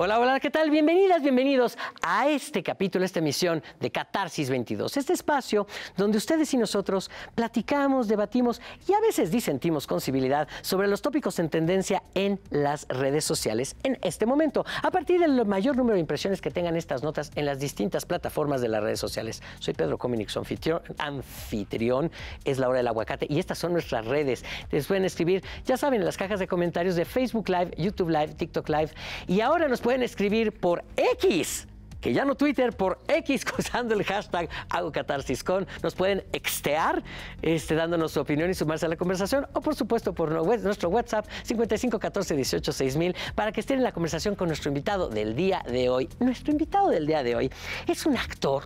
Hola, hola, ¿qué tal? Bienvenidas, bienvenidos a este capítulo, esta emisión de Catarsis 22. Este espacio donde ustedes y nosotros platicamos, debatimos y a veces disentimos con civilidad sobre los tópicos en tendencia en las redes sociales en este momento, a partir del mayor número de impresiones que tengan estas notas en las distintas plataformas de las redes sociales. Soy Pedro Cominix, anfitrión, anfitrión, es la hora del aguacate y estas son nuestras redes. Les pueden escribir, ya saben, en las cajas de comentarios de Facebook Live, YouTube Live, TikTok Live y ahora nos pueden escribir por X que ya no Twitter, por X, usando el hashtag hago HagoCatarsisCon. Nos pueden extear, este, dándonos su opinión y sumarse a la conversación, o por supuesto por nuestro WhatsApp 5514186000 para que estén en la conversación con nuestro invitado del día de hoy. Nuestro invitado del día de hoy es un actor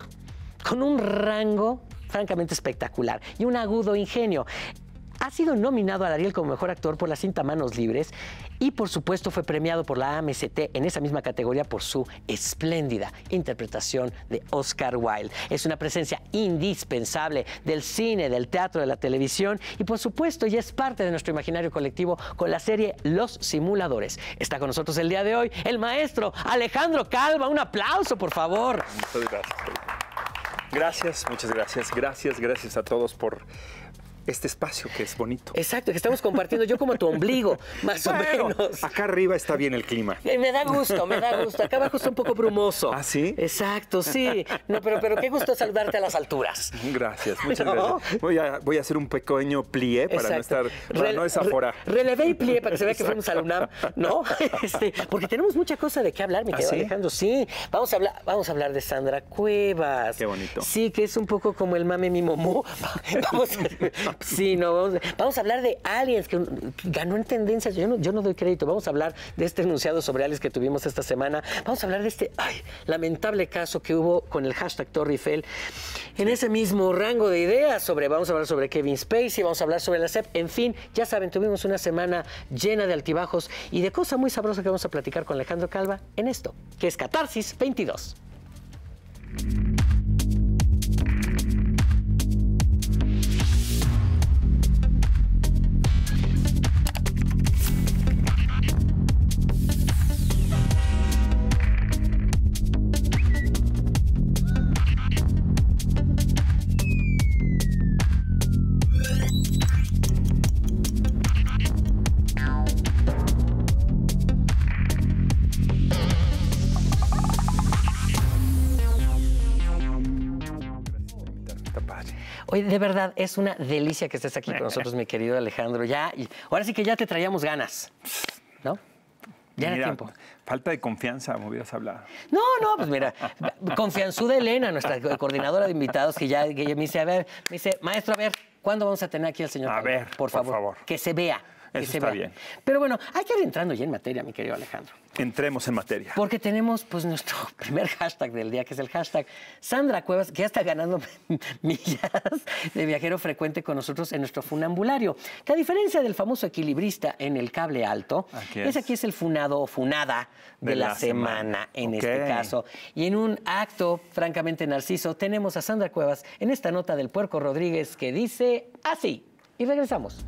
con un rango francamente espectacular y un agudo ingenio ha sido nominado a Ariel como mejor actor por la cinta Manos Libres y por supuesto fue premiado por la AMCT en esa misma categoría por su espléndida interpretación de Oscar Wilde. Es una presencia indispensable del cine, del teatro, de la televisión y por supuesto ya es parte de nuestro imaginario colectivo con la serie Los Simuladores. Está con nosotros el día de hoy el maestro Alejandro Calva. Un aplauso, por favor. Muchas gracias. Gracias, muchas gracias. Gracias, gracias a todos por este espacio que es bonito. Exacto, que estamos compartiendo yo como tu ombligo, más o menos. Acá arriba está bien el clima. Me da gusto, me da gusto. Acá abajo está un poco brumoso. ¿Ah, sí? Exacto, sí. No, pero, pero qué gusto saludarte a las alturas. Gracias, muchas gracias. Voy a, hacer un pequeño plié para no estar, para no desaforar. Relevé y plié para que se vea que fuimos a la UNAM, ¿no? Este, porque tenemos mucha cosa de qué hablar, mi ¿Ah, querido sí? vamos a, hablar, vamos a hablar de Sandra Cuevas. Qué bonito. Sí, que es un poco como el mame mi momo Vamos a... Sí, no, vamos, a hablar de aliens, que, ganó en tendencias. Yo no, doy crédito. Vamos a hablar de este enunciado sobre aliens que tuvimos esta semana. Vamos a hablar de este lamentable caso que hubo con el hashtag Torrifel. En ese mismo rango de ideas, sobre, vamos a hablar sobre Kevin Spacey, vamos a hablar sobre la CEP. En fin, ya saben, tuvimos una semana llena de altibajos y de cosas muy sabrosas que vamos a platicar con Alejandro Calva en esto, que es Catarsis 22. Oye, de verdad, es una delicia que estés aquí con nosotros, mi querido Alejandro. Ya, y ahora sí que ya te traíamos ganas, ¿no? Ya tiempo. Falta de confianza, me hubieras hablado. No, no, pues mira, confianzuda Elena, nuestra coordinadora de invitados, que ya me dice, a ver, me dice, maestro, a ver, ¿cuándo vamos a tener aquí al señor? A ver, por, favor, Que se vea está bien. Pero bueno, hay que ir entrando ya en materia, mi querido Alejandro. Entremos en materia. Porque tenemos pues nuestro primer hashtag del día, que es el hashtag Sandra Cuevas, que ya está ganando millas de viajero frecuente con nosotros en nuestro funambulario. Que a diferencia del famoso equilibrista en el cable alto, es. aquí es el funado o funada de, la, semana, en este caso. Y en un acto francamente narciso, tenemos a Sandra Cuevas en esta nota del Puerco Rodríguez que dice así. Y regresamos.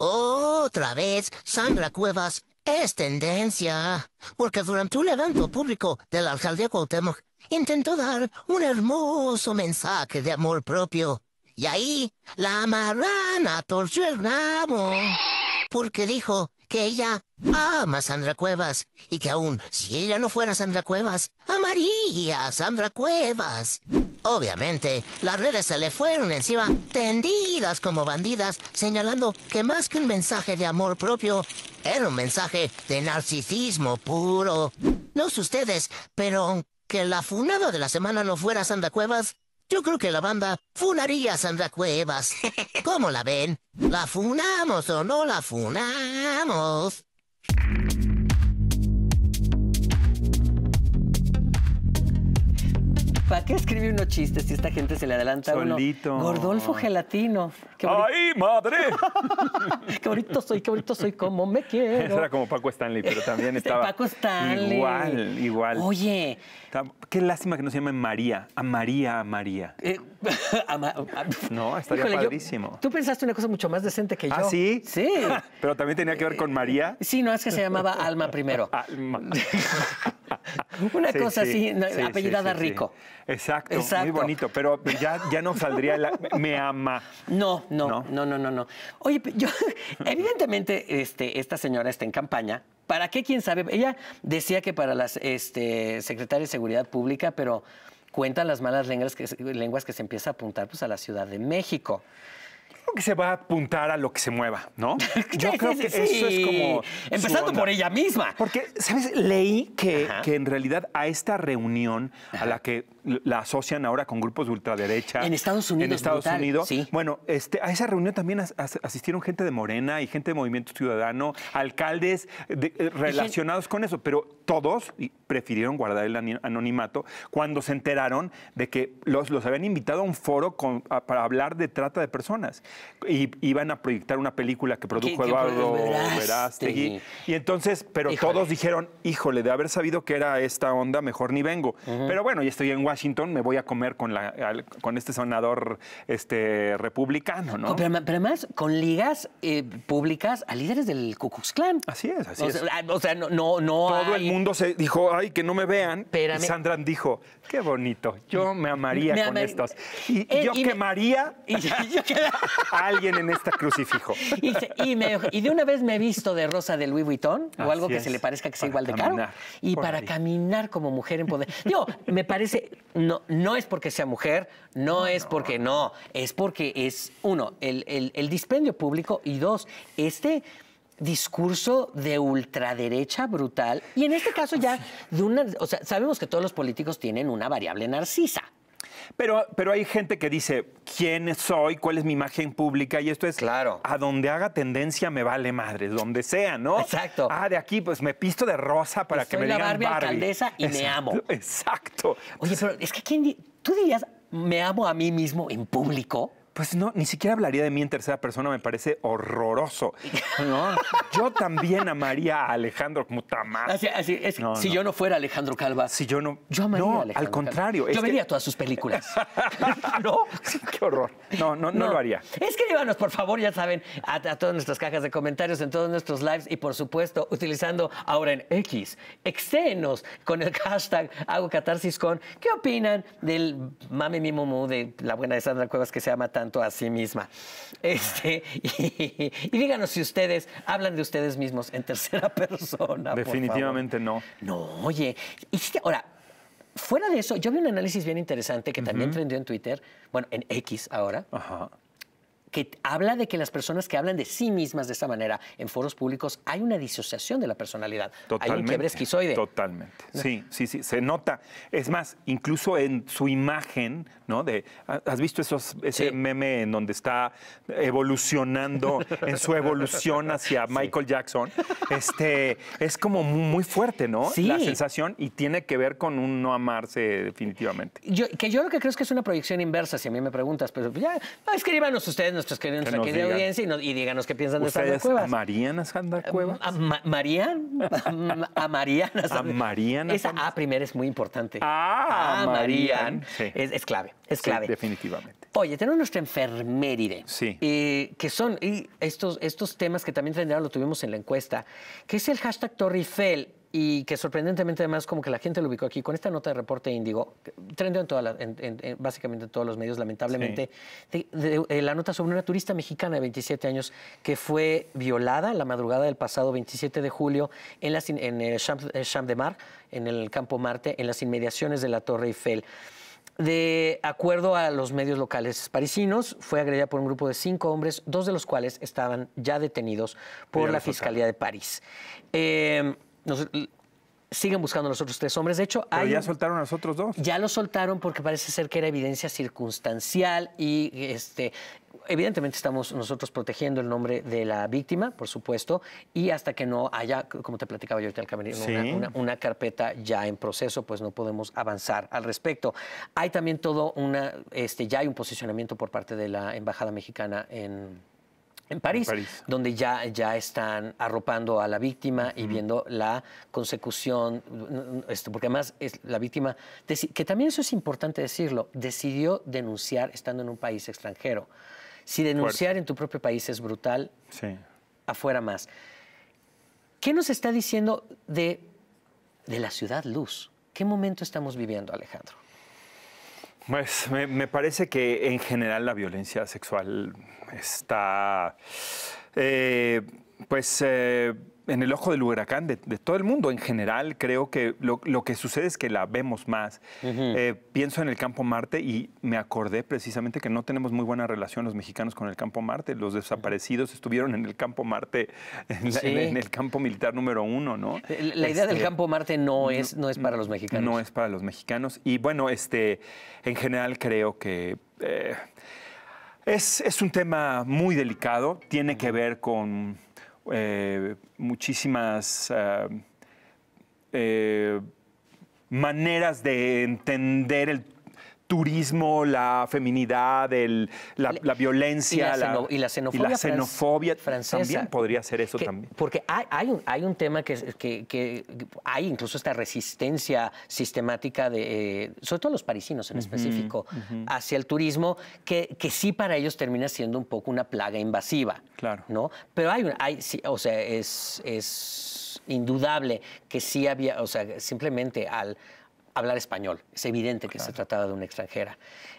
Otra vez, Sandra Cuevas es tendencia, porque durante un evento público del alcalde Cuauhtémoc intentó dar un hermoso mensaje de amor propio. Y ahí la marrana torció el ramo, porque dijo que ella ama a Sandra Cuevas y que aún si ella no fuera Sandra Cuevas, amaría a Sandra Cuevas. Obviamente, las redes se le fueron encima, tendidas como bandidas, señalando que más que un mensaje de amor propio, era un mensaje de narcisismo puro. No sé ustedes, pero aunque la funada de la semana no fuera Sandra Cuevas, yo creo que la banda funaría a Sandra Cuevas. ¿Cómo la ven? ¿La funamos o no la funamos? ¿Para qué escribir unos chistes si esta gente se le adelanta Solito. uno? Gordolfo Gelatino. ¡Ay, madre! qué bonito soy, qué bonito soy, cómo me quiero. era como Paco Stanley, pero también estaba Paco Stanley. igual, igual. Oye, Qué lástima que no se llame María, a María, a María. Eh, no, estaría padrísimo. tú pensaste una cosa mucho más decente que ¿Ah, yo. ¿Ah, sí? Sí. Pero también tenía que ver con María. Eh, sí, no, es que se llamaba Alma primero. Alma. una cosa así, apellidada Rico. Exacto, muy bonito, pero ya, ya no saldría la, me ama. No, no, no, no, no, no, no. Oye, yo, evidentemente este, esta señora está en campaña, ¿Para qué? ¿Quién sabe? Ella decía que para las este, secretarias de Seguridad Pública, pero cuentan las malas lenguas que, lenguas que se empieza a apuntar pues, a la Ciudad de México que se va a apuntar a lo que se mueva, ¿no? Yo creo que eso es como. Empezando por ella misma. Porque, ¿sabes? Leí que, en realidad a esta reunión a la que la asocian ahora con grupos de ultraderecha. En Estados Unidos. Bueno, este, a esa reunión también asistieron gente de Morena y gente de Movimiento Ciudadano, alcaldes eh, relacionados con eso, pero todos prefirieron guardar el anonimato cuando se enteraron de que los, los habían invitado a un foro para hablar de trata de personas y iban a proyectar una película que produjo Eduardo Y entonces, pero todos dijeron, híjole, de haber sabido que era esta onda, mejor ni vengo. Pero bueno, ya estoy en Washington, me voy a comer con, la, con este senador este, republicano, ¿no? Pero, además, con ligas eh, públicas a líderes del Ku Klux Klan. Así es, así es. Ah, o sea, no, no, no Todo el mundo se dijo, ay, que no me vean. Y Sandra dijo, Qué bonito. Yo me amaría con estos. Y, eh, yo quemaría a alguien en este crucifijo. Y, de una vez me he visto de rosa de Louis Vuitton o algo que se le parezca que sea igual de caro. Y para caminar como mujer en poder. Yo me parece, no, no es porque sea mujer, no, es porque no, es porque es, uno, el, el, el dispendio público y dos, este discurso de ultraderecha brutal. Y en este caso ya de una, o sea, sabemos que todos los políticos tienen una variable narcisa. Pero, pero hay gente que dice, ¿quién soy? ¿Cuál es mi imagen pública? Y esto es, a donde haga tendencia me vale madre, donde sea, ¿no? Exacto. Ah, de aquí, pues me pisto de rosa para pues que me digan Barbie. alcaldesa y me amo. Exacto. Oye, pero es que ¿quién, tú dirías, me amo a mí mismo en público? Pues no, ni siquiera hablaría de mí en tercera persona, me parece horroroso. Yo también amaría a Alejandro como así, es, si yo no fuera Alejandro Calva. Si yo no. Yo amaría no, al contrario. Yo vería todas sus películas. ¿No? qué horror. No, no, no, lo haría. Escríbanos, por favor, ya saben, a, todas nuestras cajas de comentarios, en todos nuestros lives y, por supuesto, utilizando ahora en X, exéenos con el hashtag hago catarsis con. ¿Qué opinan del mame mi de la buena de Sandra Cuevas que se llama tan a sí misma. Este, y, díganos si ustedes hablan de ustedes mismos en tercera persona. Definitivamente no. No, oye, ahora, fuera de eso, yo vi un análisis bien interesante que también prendió en Twitter, bueno, en X ahora. Ajá que habla de que las personas que hablan de sí mismas de esa manera en foros públicos hay una disociación de la personalidad. Totalmente. Hay un quiebre esquizoide. Totalmente. Sí, sí, sí, se nota. Es más, incluso en su imagen, ¿no? De, ¿Has visto esos, ese meme en donde está evolucionando, en su evolución hacia Michael Jackson? Este, es como muy fuerte, ¿no? Sí. La sensación y tiene que ver con un no amarse definitivamente. que yo lo que creo es que es una proyección inversa, si a mí me preguntas, pero ya, ah, escríbanos ustedes nuestros queridos, aquí nuestra audiencia y, díganos qué piensan de Sandra Cuevas. Em, ¿A Mariana Sandra Cuevas? ¿A, ma, Mariana? ¿A Mariana Sandra? Mariana Esa A primera es muy importante. Ah, a Mariana. Es, clave, es clave. definitivamente. Oye, tenemos nuestra enfermeride. Sí. Eh, que son estos, estos temas que también tendrán, lo tuvimos en la encuesta, que es el hashtag Torrifel y que sorprendentemente además como que la gente lo ubicó aquí con esta nota de reporte índigo, trendeó en, toda básicamente en todos los medios, lamentablemente, eh, la nota sobre una turista mexicana de 27 años que fue violada la madrugada del pasado 27 de julio en, Champ, eh, de Mar, en el Campo Marte, en las inmediaciones de la Torre Eiffel. De acuerdo a los medios locales parisinos, fue agredida por un grupo de cinco hombres, dos de los cuales estaban ya detenidos por la Fiscalía de París. Eh, nos, siguen buscando a los otros tres hombres. De hecho, Pero ya soltaron a los otros dos. Ya lo soltaron porque parece ser que era evidencia circunstancial y este evidentemente estamos nosotros protegiendo el nombre de la víctima, por supuesto, y hasta que no haya, como te platicaba yo ahorita una, una, carpeta ya en proceso, pues no podemos avanzar al respecto. Hay también todo una, este, ya hay un posicionamiento por parte de la Embajada Mexicana en en París, donde ya, ya están arropando a la víctima y viendo la consecución, esto, porque además es la víctima, que también eso es importante decirlo, decidió denunciar estando en un país extranjero. Si denunciar en tu propio país es brutal, afuera más. ¿Qué nos está diciendo de, de la ciudad luz? ¿Qué momento estamos viviendo, Alejandro? Pues me, parece que en general la violencia sexual está, eh, pues, eh, en el ojo del huracán de, todo el mundo en general. Creo que lo, que sucede es que la vemos más. Eh, pienso en el campo Marte y me acordé precisamente que no tenemos muy buena relación los mexicanos con el campo Marte. Los desaparecidos estuvieron en el campo Marte, en, el campo militar número uno, ¿no? Eh, la idea del este, campo Marte no es, no es para los mexicanos. No es para los mexicanos. Y bueno, este, en general creo que... Eh, es un tema muy delicado, tiene que ver con eh, muchísimas ah, eh, maneras de entender el turismo, la feminidad, el, la, violencia. Y la, la xenofobia, francesa, También podría ser eso también. Porque hay, un, hay un tema que, hay incluso esta resistencia sistemática de, eh, sobre todo los parisinos en específico, hacia el turismo, que, sí para ellos termina siendo un poco una plaga invasiva. Claro. ¿no? Pero hay, hay o sea, es, es indudable que sí había, o sea, simplemente al hablar español. Es evidente que se trataba de una extranjera.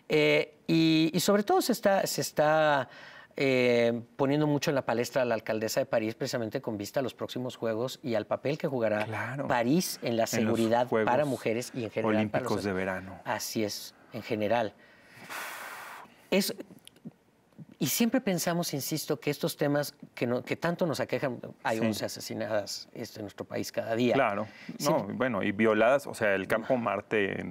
Eh, y, sobre todo se está, eh, poniendo mucho en la palestra a la alcaldesa de París, precisamente con vista a los próximos Juegos y al papel que jugará París en la seguridad para mujeres y en general. para los... de verano. Así es, en general. Es, y siempre pensamos, insisto, que estos temas que, que tanto nos aquejan, hay once 11 asesinadas este, en nuestro país cada día. Claro, no, bueno, y violadas, o sea, el campo Marte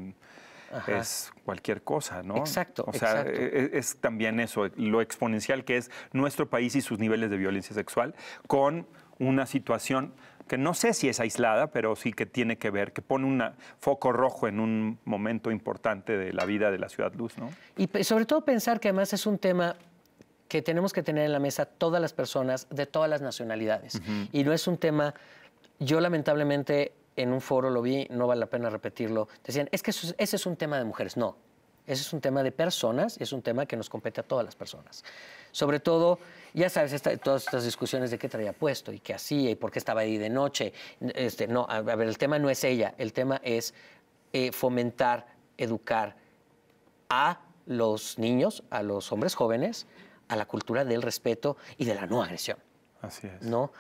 es cualquier cosa, ¿no? Exacto. O sea, e, e, es, también eso, lo exponencial que es nuestro país y sus niveles de violencia sexual con una situación que no sé si es aislada, pero sí que tiene que ver, que pone un foco rojo en un momento importante de la vida de la ciudad luz, ¿no? Y sobre todo pensar que además es un tema que tenemos que tener en la mesa todas las personas de todas las nacionalidades. Y no es un tema, yo lamentablemente en un foro lo vi, no vale la pena repetirlo, decían, es que ese es un tema de mujeres. No, ese es un tema de personas, es un tema que nos compete a todas las personas. Sobre todo, ya sabes, todas estas discusiones de qué traía puesto y qué hacía y por qué estaba ahí de noche. Este, no, a, ver, el tema no es ella, el tema es eh, fomentar, educar a los niños, a los hombres jóvenes, a la cultura del respeto y de la no agresión. Así es. ¿No?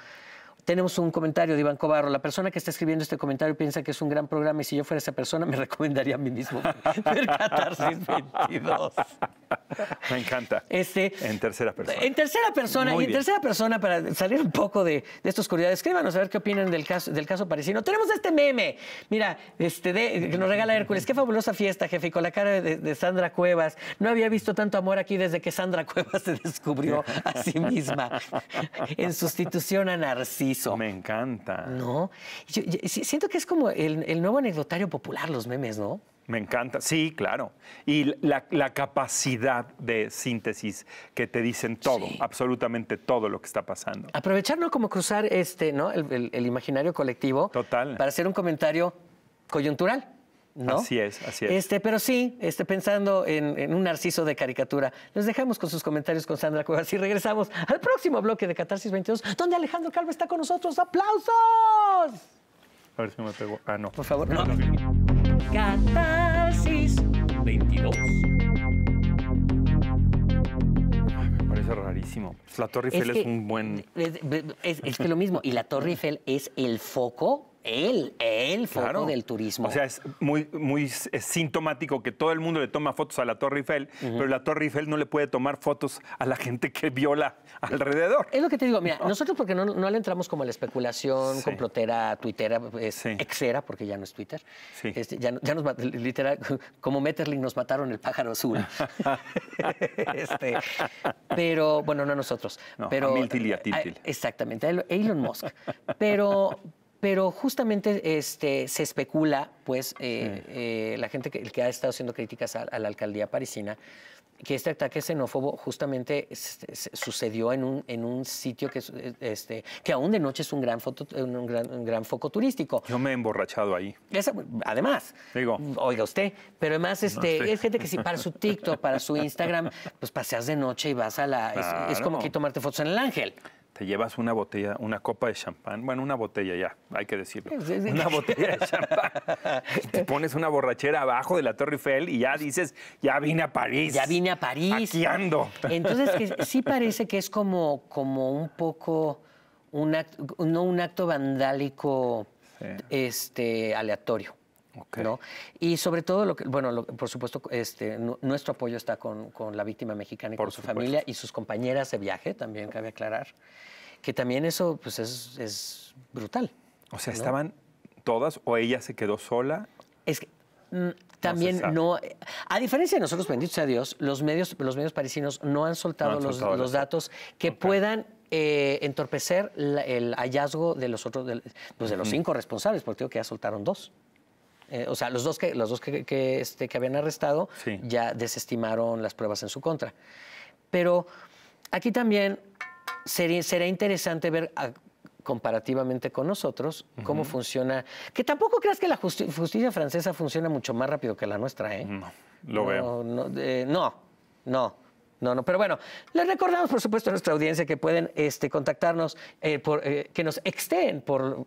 Tenemos un comentario de Iván Cobarro. La persona que está escribiendo este comentario piensa que es un gran programa y si yo fuera esa persona me recomendaría a mí mismo ver Catarsis 22. Me encanta. Este, en tercera persona. En tercera persona, y en tercera persona, para salir un poco de, esta oscuridad, escríbanos a ver qué opinan del caso, del caso parisino. Tenemos este meme. Mira, este nos regala Hércules. Qué fabulosa fiesta, jefe, y con la cara de, Sandra Cuevas. No había visto tanto amor aquí desde que Sandra Cuevas se descubrió a sí misma. en sustitución a Narciso. Me encanta. ¿No? siento que es como el nuevo anecdotario popular, los memes, ¿no? Me encanta, sí, claro. Y la, capacidad de síntesis que te dicen todo, absolutamente todo lo que está pasando. Aprovecharlo como cruzar este, ¿no? el, imaginario colectivo. Total. Para hacer un comentario coyuntural. ¿No? Así es, así es. Este, pero sí, este, pensando en, un narciso de caricatura, Los dejamos con sus comentarios con Sandra Cuevas y regresamos al próximo bloque de Catarsis 22, donde Alejandro Calvo está con nosotros. ¡Aplausos! A ver si me pego. Ah, no. Por favor, no. Catarsis 22. me parece rarísimo. La Torre Eiffel es, un buen... Es, es, que lo mismo, y la Torre Eiffel es el foco él, el foco del turismo. O sea, es muy, muy sintomático que todo el mundo le toma fotos a la Torre Eiffel, pero la Torre Eiffel no le puede tomar fotos a la gente que viola alrededor. Es lo que te digo, mira, nosotros porque no, le entramos como la especulación complotera, tuitera, exera, porque ya no es Twitter. Sí. Este, ya, ya, nos literal, como Metterling nos mataron el pájaro azul. Este, pero, bueno, no nosotros. pero, a y Exactamente, Elon Musk. Pero, pero justamente este, se especula, pues, eh, eh, la gente que, que, ha estado haciendo críticas a, la alcaldía parisina, que este ataque xenófobo justamente sucedió en un, en un sitio que, eh, este, que aún de noche es un gran, foto, un, gran, foco turístico. Yo me he emborrachado ahí. además, Digo, oiga usted, pero además este, es gente que si para su TikTok, para su Instagram, pues paseas de noche y vas a la... Es, es, como que tomarte fotos en el ángel te llevas una botella, una copa de champán, bueno, una botella ya, hay que decirlo, una botella de champán, te pones una borrachera abajo de la Torre Eiffel y ya dices, ya vine a París. Ya vine a París. Aquí Entonces, sí parece que es como, como un poco, un no un acto vandálico este, aleatorio. Y sobre todo, lo que, bueno, por supuesto, este, nuestro apoyo está con, la víctima mexicana y por con su familia y sus compañeras de viaje, también cabe aclarar, que también eso pues, es, brutal. O sea, ¿estaban todas o ella se quedó sola? Es que, mm, también no, a diferencia de nosotros, bendito sea Dios, los medios, los medios parisinos no han soltado, los, datos que puedan eh, entorpecer el hallazgo de los otros, de, pues, de los cinco responsables, porque digo que ya soltaron dos. Eh, o sea, los dos que, los dos que, este, que habían arrestado ya desestimaron las pruebas en su contra. Pero aquí también sería, será interesante ver comparativamente con nosotros, cómo funciona. Que tampoco creas que la justicia francesa funciona mucho más rápido que la nuestra, ¿eh? No, lo veo. Eh, no, no, no. No, pero bueno, les recordamos, por supuesto, a nuestra audiencia que pueden este, contactarnos, eh, que nos exten por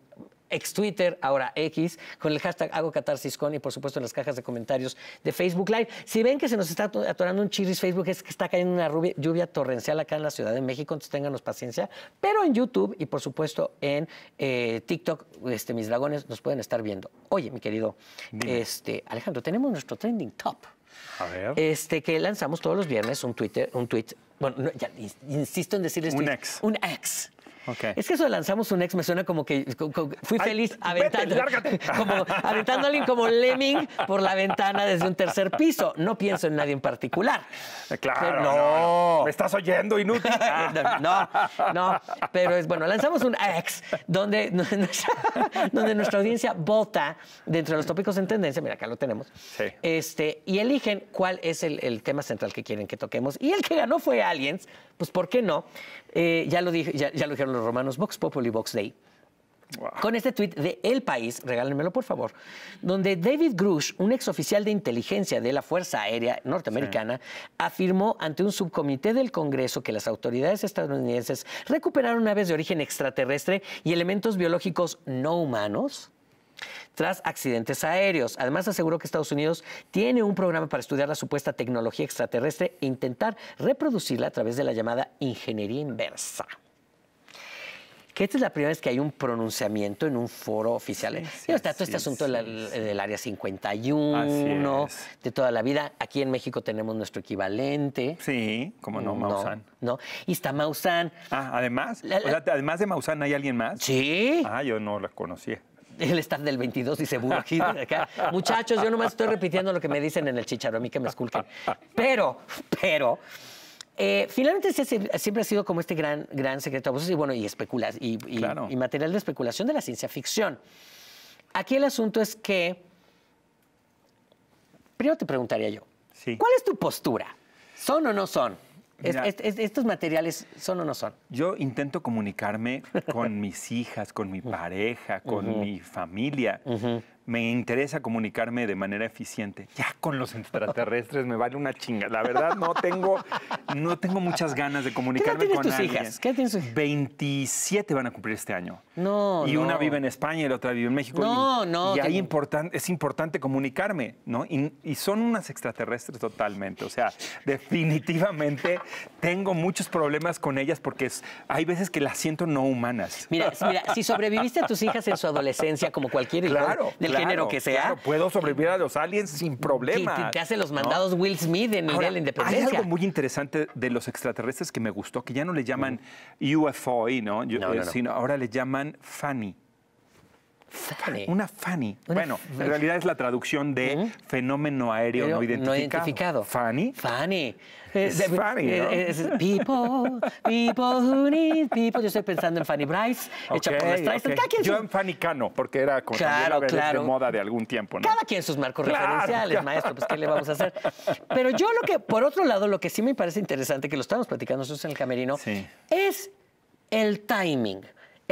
ex Twitter, ahora X, con el hashtag hago catarsis con y por supuesto en las cajas de comentarios de Facebook Live. Si ven que se nos está atorando un chirris Facebook, es que está cayendo una lluvia torrencial acá en la Ciudad de México, entonces ténganos paciencia. Pero en YouTube y por supuesto en eh, TikTok, este, mis dragones nos pueden estar viendo. Oye, mi querido este, Alejandro, tenemos nuestro trending top. A ver. Este, que lanzamos todos los viernes un Twitter, un tweet. Bueno, insisto en decirles. Un ex. Un ex es que eso lanzamos un ex me suena como que fui feliz aventando, como, aventando a alguien como Lemming por la ventana desde un tercer piso. No pienso en nadie en particular. Eh, claro. no. Me estás oyendo, inútil. no, no. Pero es bueno, lanzamos un ex donde, donde nuestra audiencia vota dentro de los tópicos en tendencia. Mira, acá lo tenemos. Sí. Este, y eligen cuál es el, el tema central que quieren que toquemos. Y el que ganó fue Aliens. Pues, ¿por qué no? Eh, ya, lo dije, ya, lo dijeron los romanos, Vox Populi, Vox Day, Con este tuit de El País, regálenmelo por favor, donde David Grush, un exoficial de inteligencia de la Fuerza Aérea norteamericana, afirmó ante un subcomité del Congreso que las autoridades estadounidenses recuperaron aves de origen extraterrestre y elementos biológicos no humanos tras accidentes aéreos. Además, aseguró que Estados Unidos tiene un programa para estudiar la supuesta tecnología extraterrestre e intentar reproducirla a través de la llamada ingeniería inversa que esta es la primera vez que hay un pronunciamiento en un foro oficial. Sí, ¿eh? está todo este asunto del, Área 51, de toda la vida. Aquí en México tenemos nuestro equivalente. Sí, como no, Maussan. No, y está Maussan. Ah, además, además de Maussan hay alguien más. Sí. Ah, yo no la conocía el staff del 22 dice acá. Muchachos, yo nomás estoy repitiendo lo que me dicen en el chicharo, a mí que me esculquen. Pero, pero, eh, finalmente siempre ha sido como este gran, gran secreto de y bueno, y, y, material de especulación de la ciencia ficción. Aquí el asunto es que, primero te preguntaría yo, ¿cuál es tu postura? ¿Son o no son? ¿Estos materiales son o no son? Yo intento comunicarme con mis hijas, con mi pareja, con mi familia me interesa comunicarme de manera eficiente. Ya con los extraterrestres me vale una chinga. La verdad, no tengo, no tengo muchas ganas de comunicarme con tus ¿Qué tienes 27 van a cumplir este año. No. Y una vive en España y la otra vive en México. No, no. Y ahí es importante comunicarme, ¿no? Y, son unas extraterrestres totalmente. O sea, definitivamente tengo muchos problemas con ellas porque hay veces que las siento no humanas. Mira, si sobreviviste a tus hijas en su adolescencia, como cualquier hijo claro, género que sea. puedo sobrevivir a los aliens sin problema. Te, te, hace los mandados Will Smith en Independencia. Hay algo muy interesante de los extraterrestres que me gustó, que ya no le llaman mm. UFO, eh, ¿no? sino ahora le llaman Fanny. Fanny. Una Fanny. bueno, en realidad es la traducción de fenómeno aéreo no identificado. Fanny. Fanny. Es, Fanny, ¿no? es, people, people who need people. Yo estoy pensando en Fanny Bryce, okay, hecha por Yo en Fanny Cano, porque era como claro, de moda de algún tiempo. ¿no? Cada quien sus marcos referenciales, maestro, pues ¿qué le vamos a hacer? Pero yo lo que, por otro lado, lo que sí me parece interesante, que lo estamos platicando nosotros en el camerino, es el timing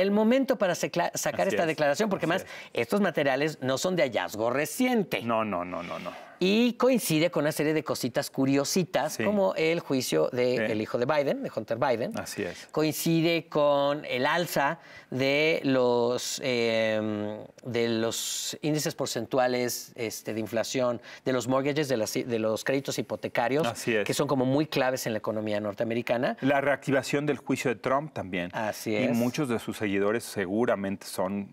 el momento para sacar esta declaración, porque más estos materiales no son de hallazgo reciente. No, no, no, no, no. Y coincide con una serie de cositas curiositas, como el juicio del de hijo de Biden, de Hunter Biden. Así es. Coincide con el alza de los, em, de los índices porcentuales este, de inflación, de los mortgages, de, los créditos hipotecarios, Así que son como muy claves en la economía norteamericana. La reactivación del juicio de Trump también. Así es. Y muchos de sus seguidores seguramente son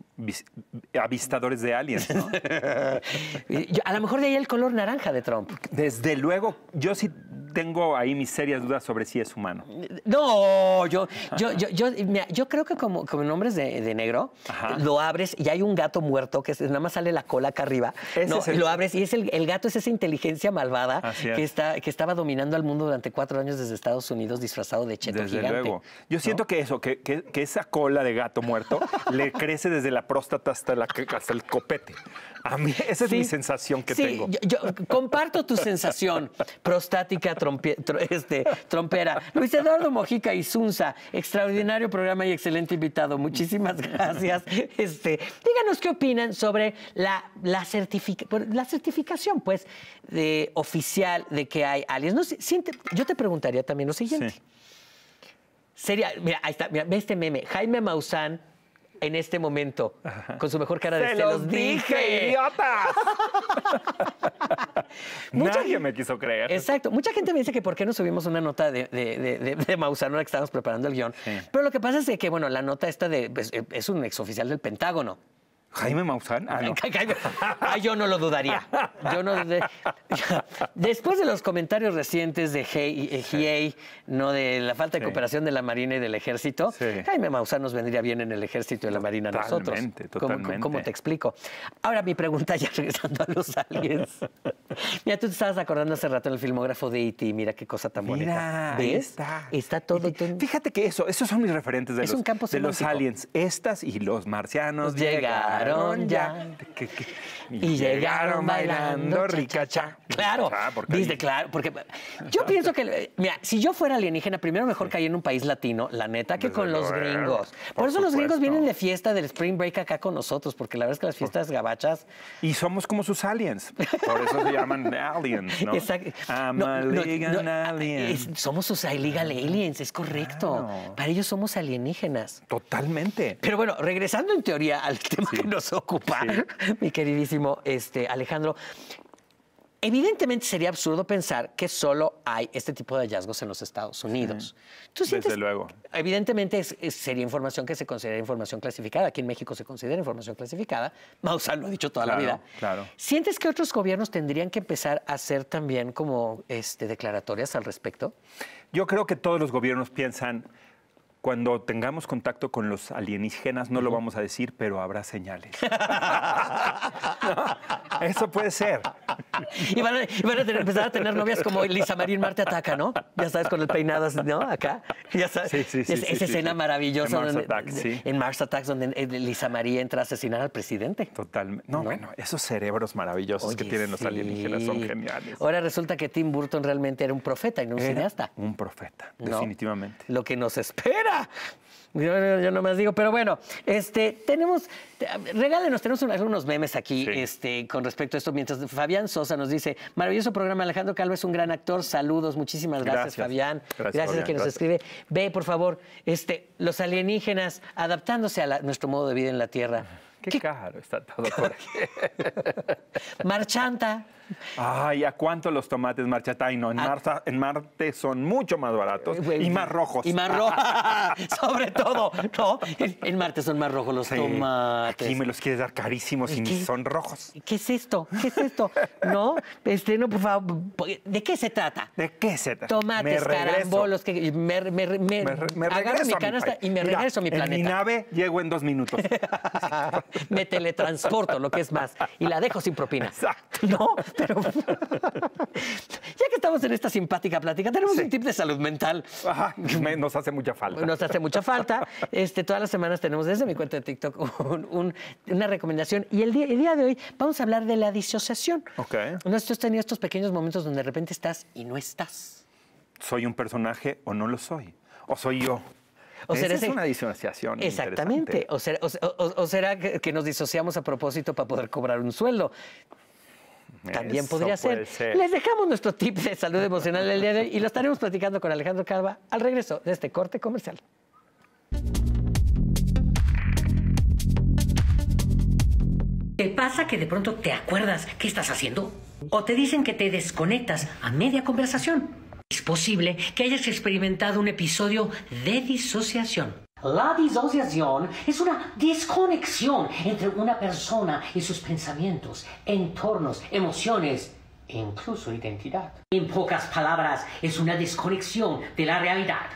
avistadores de aliens, ¿no? a lo mejor de ahí el color naranja de Trump. Desde luego, yo sí tengo ahí mis serias dudas sobre si es humano. No, yo, yo, yo, yo, creo que como, como nombres de, de negro, lo abres y hay un gato muerto que nada más sale la cola acá arriba. No, Lo abres y es el, gato es esa inteligencia malvada que, está, que estaba dominando al mundo durante cuatro años desde Estados Unidos disfrazado de cheto desde Luego. Yo siento que eso, que, que, esa cola de gato muerto le crece desde la próstata hasta, la, el copete. A mí esa es mi sensación que sí. tengo. Yo, comparto tu sensación prostática este, trompera. Luis Eduardo Mojica y Sunza, extraordinario programa y excelente invitado. Muchísimas gracias. Este, díganos qué opinan sobre la, la, certificación, pues, de, oficial de que hay alias. No, yo te preguntaría también lo siguiente. Sería, mira, ahí está, mira, ve este meme. Jaime Maussan en este momento, con su mejor cara de ¡Se, los dije, idiotas! mucha gente, me quiso creer. Exacto. Mucha gente me dice que por qué no subimos una nota de, de, ahora que estábamos preparando el guión. Pero lo que pasa es que, bueno, la nota esta de, pues, es un exoficial del Pentágono. Jaime Maussan. Ah, ah, yo no lo dudaría. Después de los comentarios recientes de GIA, eh, no de la falta de cooperación de la Marina y del Ejército, Jaime Maussan nos vendría bien en el Ejército y la Marina a nosotros. Totalmente. ¿Cómo, ¿Cómo, te explico? Ahora mi pregunta, ya regresando a los aliens. Mira, tú te estabas acordando hace rato en el filmógrafo de E.T., mira qué cosa tan bonita. ¿Ves? está. todo. Fíjate que eso, esos son mis referentes de, los, un campo de los aliens. Estas y los marcianos. Llega ya. Y llegaron bailando ricacha. Claro. Dice, ah, claro, porque yo pienso que, mira, si yo fuera alienígena, primero mejor caí en un país latino, la neta, que con los gringos. Por, eso los gringos vienen de fiesta del Spring Break acá con nosotros, porque la verdad es que las fiestas gabachas. Y somos como sus aliens. Por eso se llaman aliens, ¿no? somos sus illegal aliens, es correcto. Para ellos somos alienígenas. Totalmente. Pero bueno, regresando en teoría al tema nos ocupa, mi queridísimo este, Alejandro. Evidentemente sería absurdo pensar que solo hay este tipo de hallazgos en los Estados Unidos. Desde luego. Evidentemente sería información que se considera información clasificada. Aquí en México se considera información clasificada. Maussan lo ha dicho toda la vida. Claro. ¿Sientes que otros gobiernos tendrían que empezar a hacer también como este, declaratorias al respecto? Yo creo que todos los gobiernos piensan cuando tengamos contacto con los alienígenas, no lo vamos a decir, pero habrá señales. eso puede ser. Y van a, empezar a tener novias como María en Marte Ataca, ¿no? Ya sabes, con el peinado, ¿no? Acá. Ya sabes. Sí, sí, sí, esa escena maravillosa. En Mars, donde, sí. en Mars Attacks, donde Lisa María entra a asesinar al presidente. Totalmente. No, bueno, esos cerebros maravillosos que tienen los alienígenas son geniales. Ahora resulta que Tim Burton realmente era un profeta y no un cineasta. Un profeta, definitivamente. lo que nos espera. Yo, no más digo, pero bueno, este, tenemos, regálenos, tenemos algunos memes aquí este, con respecto a esto. Mientras Fabián Sosa nos dice, maravilloso programa, Alejandro Calvo es un gran actor, saludos, muchísimas gracias, Fabián. Gracias, a quien nos escribe. Ve, por favor, este, los alienígenas adaptándose a nuestro modo de vida en la Tierra. Qué, Qué caro está todo por aquí. Marchanta. Ay, ¿a cuánto los tomates marcha Taino? en, Marte son mucho más baratos eh, y más rojos. Y más rojos, sobre todo, ¿no? En, Marte son más rojos los tomates. Aquí me los quieres dar carísimos y son rojos. ¿Qué es esto? ¿Qué es esto? ¿No? Este, no, por favor, pues, ¿de qué se trata? ¿De qué se trata? Tomates, carambolos, que me, agarro mi canasta y me regreso a mi planeta. En mi nave llego en dos minutos. me teletransporto, lo que es más, y la dejo sin propina. Exacto. ¿No? Pero ya que estamos en esta simpática plática, tenemos un tip de salud mental. nos hace mucha falta. Nos hace mucha falta. Este, todas las semanas tenemos desde mi cuenta de TikTok una recomendación. Y el día, de hoy vamos a hablar de la disociación. Ok. No tenido estos pequeños momentos donde de repente estás y no estás. ¿Soy un personaje o no lo soy? ¿O soy yo? es una disociación. Exactamente. O será, que nos disociamos a propósito para poder cobrar un sueldo. También podría ser. Les dejamos nuestro tip de salud emocional del día de hoy y lo estaremos platicando con Alejandro Carva al regreso de este corte comercial. ¿Te pasa que de pronto te acuerdas qué estás haciendo? ¿O te dicen que te desconectas a media conversación? Es posible que hayas experimentado un episodio de disociación. La disociación es una desconexión entre una persona y sus pensamientos, entornos, emociones e incluso identidad. En pocas palabras, es una desconexión de la realidad.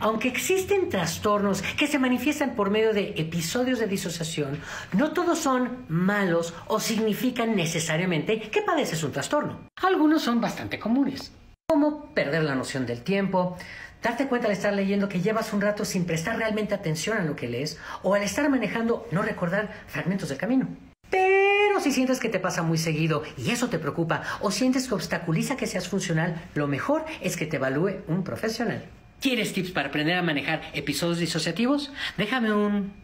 Aunque existen trastornos que se manifiestan por medio de episodios de disociación, no todos son malos o significan necesariamente que padeces un trastorno. Algunos son bastante comunes, como perder la noción del tiempo, darte cuenta al estar leyendo que llevas un rato sin prestar realmente atención a lo que lees o al estar manejando no recordar fragmentos del camino. Pero si sientes que te pasa muy seguido y eso te preocupa o sientes que obstaculiza que seas funcional, lo mejor es que te evalúe un profesional. ¿Quieres tips para aprender a manejar episodios disociativos? Déjame un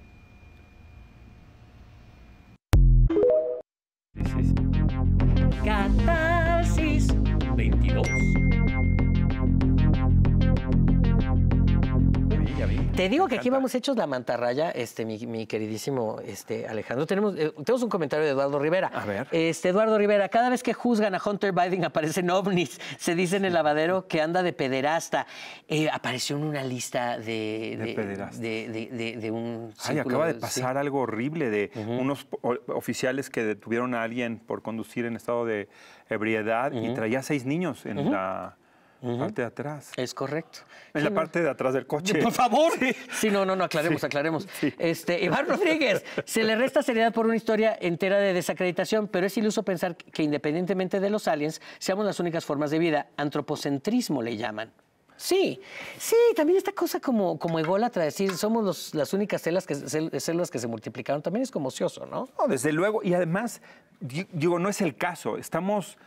Te digo que aquí vamos hechos la mantarraya, este, mi, queridísimo este, Alejandro. Tenemos, eh, tenemos un comentario de Eduardo Rivera. A ver. Este, Eduardo Rivera, cada vez que juzgan a Hunter Biden aparecen ovnis. Se dice en el lavadero que anda de pederasta. Eh, apareció en una lista de... De, pederasta. De, un... Ay, acaba de pasar algo horrible de unos oficiales que detuvieron a alguien por conducir en estado de ebriedad y traía seis niños en la uh parte de atrás. Es correcto. En la parte de atrás del coche. Por favor. Sí, no, no, no, aclaremos, aclaremos. Este, Iván Rodríguez, se le resta seriedad por una historia entera de desacreditación, pero es iluso pensar que independientemente de los aliens, seamos las únicas formas de vida. Antropocentrismo le llaman. Sí, sí, también esta cosa como, como ególatra, decir, somos las únicas células que, células que se multiplicaron, también es como ocioso, ¿no? No, desde luego, y además, digo, no es el caso, estamos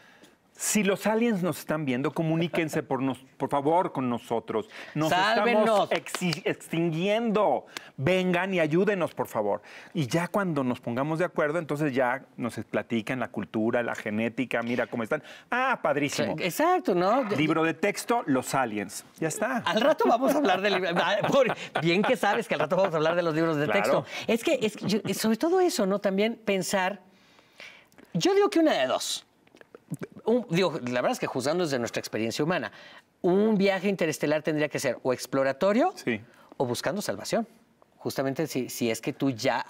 si los aliens nos están viendo, comuníquense por, nos, por favor con nosotros. Nos estamos extinguiendo. Vengan y ayúdenos, por favor. Y ya cuando nos pongamos de acuerdo, entonces ya nos platican la cultura, la genética, mira cómo están. Ah, padrísimo. Exacto, ¿no? Libro de texto, Los aliens. Ya está. Al rato vamos a hablar del libro. Ah, bien que sabes que al rato vamos a hablar de los libros de texto. Es que, sobre todo eso, ¿no? También pensar. Yo digo que una de dos digo, la verdad es que juzgando desde nuestra experiencia humana, un viaje interestelar tendría que ser o exploratorio o buscando salvación. Justamente si, si es que tú ya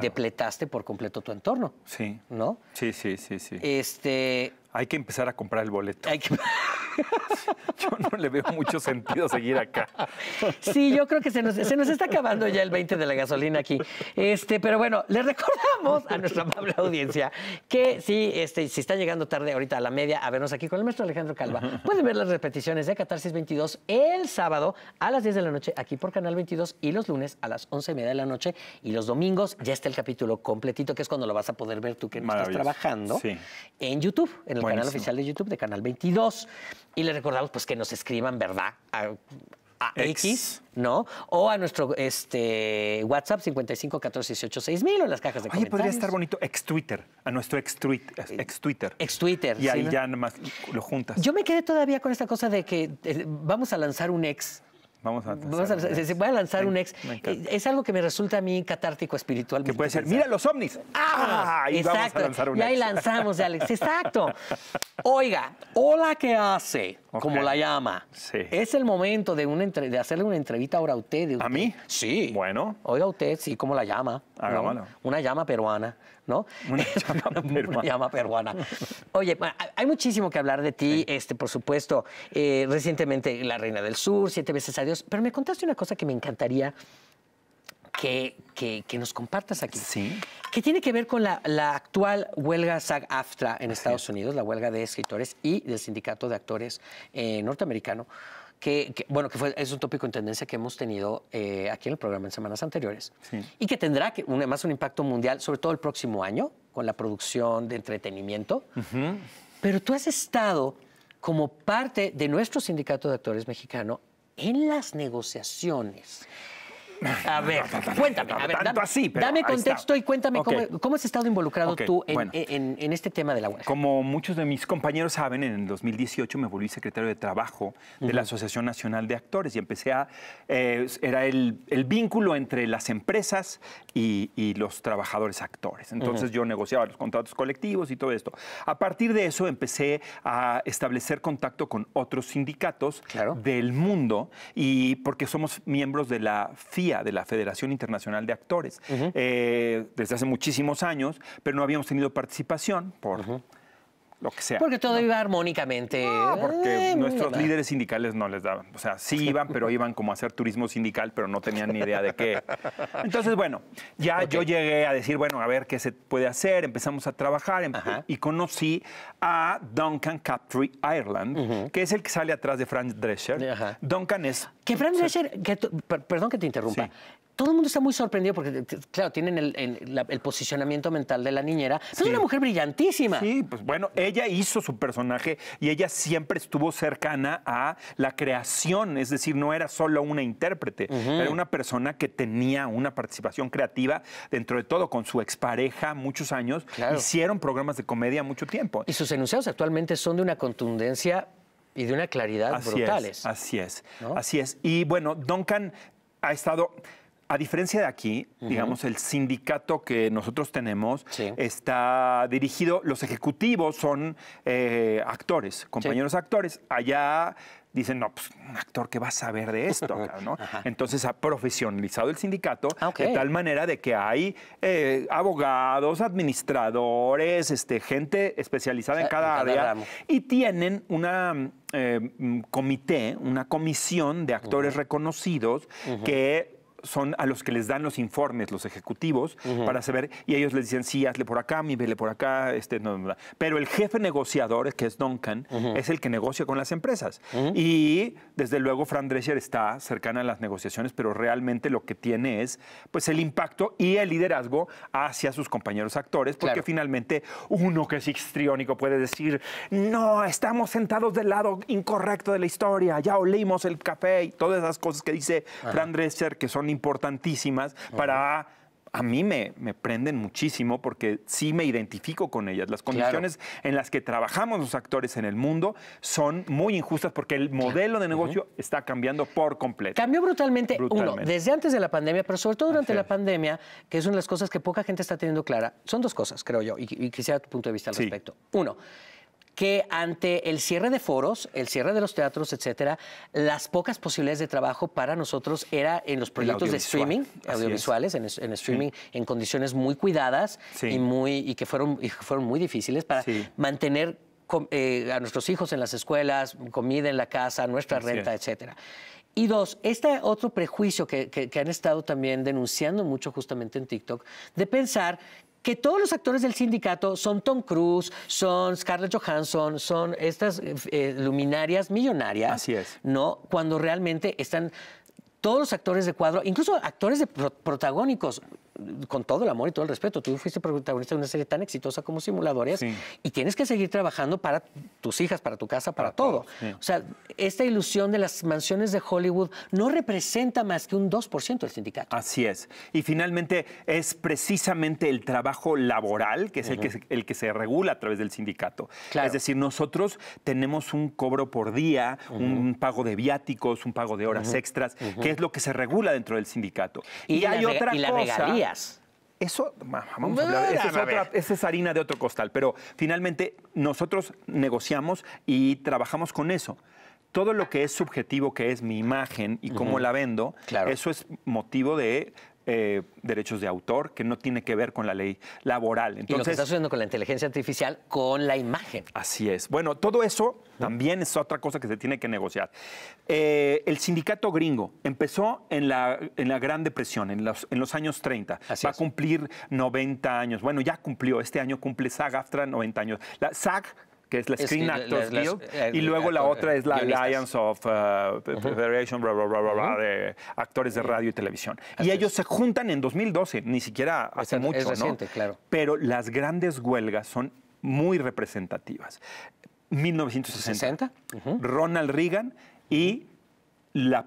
depletaste por completo tu entorno. Sí. ¿No? Sí, sí, sí, sí. Este. Hay que empezar a comprar el boleto. Hay que... yo no le veo mucho sentido seguir acá. Sí, yo creo que se nos, está acabando ya el 20 de la gasolina aquí. Este, pero bueno, les recordamos a nuestra amable audiencia que sí este, si está llegando tarde ahorita a la media a vernos aquí con el maestro Alejandro Calva, pueden ver las repeticiones de Catarsis 22 el sábado a las 10 de la noche aquí por Canal 22 y los lunes a las 11 y media de la noche y los domingos ya está el capítulo completito que es cuando lo vas a poder ver tú que estás trabajando en YouTube, en el canal oficial de YouTube de Canal 22. Y les recordamos pues que nos escriban, ¿verdad? A, X. ¿no? O a nuestro este, WhatsApp 55 14 o en las cajas de Oye, podría estar bonito ex Twitter, a nuestro ex, -tweet, ex Twitter. Ex Twitter. Y ahí ya más lo juntas. Yo me quedé todavía con esta cosa de que eh, vamos a lanzar un ex Vamos a lanzar. a lanzar un ex. Es algo que me resulta a mí catártico espiritual. Que puede ser, mira los ovnis. ¡Ah! Ahí y vamos a lanzar un y ahí lanzamos, Alex. Exacto. Oiga, hola que hace, cómo como la llama. Sí. Es el momento de, de hacerle una entrevista ahora a usted, ¿A mí? Sí. Bueno. Oiga usted, sí, como la llama. Una llama peruana. ¿no? Una llama peruana. llama peruana. Oye, hay muchísimo que hablar de ti, este, por supuesto. Eh, recientemente La Reina del Sur, Siete veces Adiós, pero me contaste una cosa que me encantaría que, que, nos compartas aquí. Sí. Que tiene que ver con la, actual huelga SAG-AFTRA en Estados Unidos, la huelga de escritores y del sindicato de actores eh, norteamericano que, bueno, que fue, es un tópico en tendencia que hemos tenido eh, aquí en el programa en semanas anteriores y que tendrá además un impacto mundial, sobre todo el próximo año, con la producción de entretenimiento. Pero tú has estado como parte de nuestro sindicato de actores mexicano en las negociaciones a ver, cuéntame. A así, dame contexto y cuéntame cómo, has estado involucrado tú eh, en, este tema de la web. Como muchos de mis compañeros saben, en el 2018 me volví secretario de Trabajo de la Asociación Nacional de Actores y empecé a... Eh, era el, vínculo entre las empresas y, los trabajadores actores. Entonces yo negociaba los contratos colectivos y todo esto. A partir de eso empecé a establecer contacto con otros sindicatos del mundo y porque somos miembros de la FIA de la Federación Internacional de Actores eh, desde hace muchísimos años, pero no habíamos tenido participación por... lo que sea. Porque todo iba armónicamente. porque eh, nuestros líderes sindicales no les daban. O sea, sí iban, pero iban como a hacer turismo sindical, pero no tenían ni idea de qué. Entonces, bueno, ya yo llegué a decir, bueno, a ver qué se puede hacer. Empezamos a trabajar em, y conocí a Duncan Captree Ireland, que es el que sale atrás de Frank Drescher. Duncan es que Fran perdón que te interrumpa, todo el mundo está muy sorprendido porque, claro, tienen el, posicionamiento mental de la niñera. Es una mujer brillantísima. Sí, pues bueno, ella hizo su personaje y ella siempre estuvo cercana a la creación, es decir, no era solo una intérprete, era una persona que tenía una participación creativa dentro de todo, con su expareja muchos años, hicieron programas de comedia mucho tiempo. Y sus enunciados actualmente son de una contundencia y de una claridad brutales. así es, así es. Y bueno, Duncan ha estado... A diferencia de aquí, digamos, el sindicato que nosotros tenemos está dirigido, los ejecutivos son eh, actores, compañeros actores. Allá dicen, no, pues un actor que va a saber de esto, Entonces ha profesionalizado el sindicato ah, de tal manera de que hay eh, abogados, administradores, este, gente especializada en eh, cada, área y tienen un eh, mm, comité, una comisión de actores reconocidos que son a los que les dan los informes los ejecutivos para saber, y ellos les dicen, sí, hazle por acá, vele por acá, este, no, pero el jefe negociador, que es Duncan, es el que negocia con las empresas. Y desde luego Fran Drescher está cercana a las negociaciones, pero realmente lo que tiene es pues, el impacto y el liderazgo hacia sus compañeros actores, porque finalmente uno que es histriónico puede decir, no, estamos sentados del lado incorrecto de la historia, ya olimos el café y todas esas cosas que dice Fran Drescher que son importantísimas para a mí me, me, prenden muchísimo porque sí me identifico con ellas. Las condiciones en las que trabajamos los actores en el mundo son muy injustas porque el modelo de negocio está cambiando por completo. Cambió brutalmente, uno, desde antes de la pandemia, pero sobre todo durante la pandemia, que es una de las cosas que poca gente está teniendo clara. Son dos cosas, creo yo, y, quisiera tu punto de vista al respecto. Uno, que ante el cierre de foros, el cierre de los teatros, etcétera, las pocas posibilidades de trabajo para nosotros era en los proyectos de streaming, audiovisuales, en, streaming, en condiciones muy cuidadas y, muy, y, que fueron, y fueron muy difíciles para mantener eh, a nuestros hijos en las escuelas, comida en la casa, nuestra renta, etcétera. Y dos, este otro prejuicio que, han estado también denunciando mucho justamente en TikTok, de pensar que todos los actores del sindicato son Tom Cruise, son Scarlett Johansson, son estas eh, eh, luminarias millonarias. Así es. ¿No? Cuando realmente están todos los actores de cuadro, incluso actores de protagónicos, con todo el amor y todo el respeto, tú fuiste protagonista de una serie tan exitosa como Simuladores y tienes que seguir trabajando para tus hijas, para tu casa, para, todo. O sea, esta ilusión de las mansiones de Hollywood no representa más que un 2% del sindicato. Así es. Y finalmente es precisamente el trabajo laboral, que es el, que se, regula a través del sindicato. Es decir, nosotros tenemos un cobro por día, un pago de viáticos, un pago de horas extras, que es lo que se regula dentro del sindicato. Y, hay otra y regalías. Eso, es, es, harina de otro costal, pero finalmente nosotros negociamos y trabajamos con eso. Todo lo que es subjetivo, que es mi imagen y cómo la vendo, eso es motivo de eh, derechos de autor, que no tiene que ver con la ley laboral. Entonces, y lo que está sucediendo con la inteligencia artificial, con la imagen. Así es. Bueno, todo eso también es otra cosa que se tiene que negociar. Eh, el sindicato gringo empezó en la, en la Gran Depresión, en los, en los años 30. Va a cumplir 90 años. Bueno, ya cumplió. Este año cumple SAG-AFTRA 90 años. La SAG que es la Screen Actors Guild, eh, eh, y luego la otra es la Alliance of uh, Federation de Actores de Radio y Televisión. Y ellos se juntan en 2012, ni siquiera hace mucho, ¿no? Pero las grandes huelgas son muy representativas. 1960, Ronald Reagan y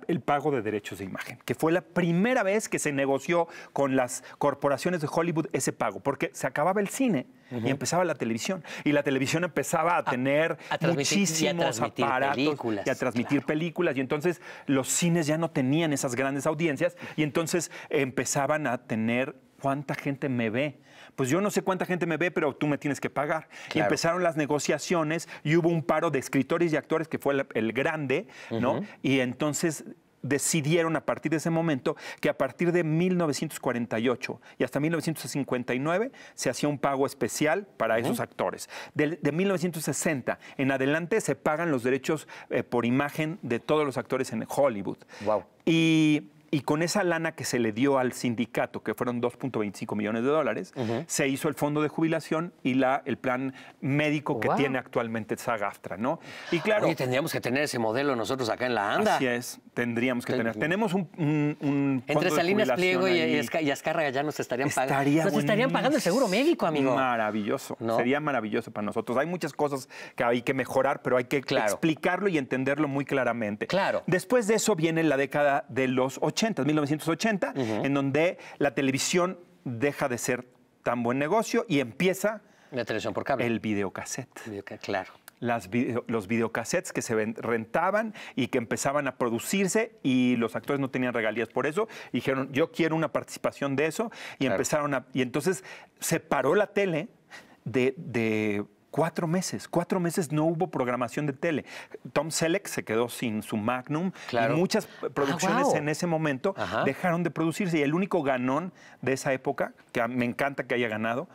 el pago de derechos de imagen, que fue la primera vez que se negoció con las corporaciones de Hollywood ese pago, porque se acababa el cine y empezaba la televisión, y la televisión empezaba a, tener muchísimos aparatos y a transmitir películas, y entonces los cines ya no tenían esas grandes audiencias, y entonces empezaban a tener cuánta gente me ve pues yo no sé cuánta gente me ve, pero tú me tienes que pagar. empezaron las negociaciones y hubo un paro de escritores y actores que fue el, grande, ¿no? Y entonces decidieron a partir de ese momento que a partir de 1948 y hasta 1959 se hacía un pago especial para esos actores. De, 1960 en adelante se pagan los derechos eh, por imagen de todos los actores en Hollywood. Wow. Y y con esa lana que se le dio al sindicato, que fueron 2.25 millones de dólares, se hizo el fondo de jubilación y la, el plan médico que tiene actualmente Zagastra. ¿no? Y claro. Oye, tendríamos que tener ese modelo nosotros acá en la ANDA. Así es, tendríamos que tener. Tenemos un. Entre Salinas Pliego y, y ya nos estarían pagando. nos estarían pagando el seguro médico, amigo. Maravilloso. Sería maravilloso para nosotros. Hay muchas cosas que hay que mejorar, pero hay que explicarlo y entenderlo muy claramente. Claro. Después de eso viene la década de los 80 1980, en donde la televisión deja de ser tan buen negocio y empieza... La televisión por cable. El videocassette. claro. los videocassettes que se rentaban y que empezaban a producirse y los actores no tenían regalías por eso. Dijeron, yo quiero una participación de eso y empezaron a... Y entonces se paró la tele de Cuatro meses, cuatro meses no hubo programación de tele. Tom Selleck se quedó sin su Magnum y muchas ah, producciones en ese momento dejaron de producirse. Y el único ganón de esa época, que me encanta que haya ganado,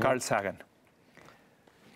Carl Sagan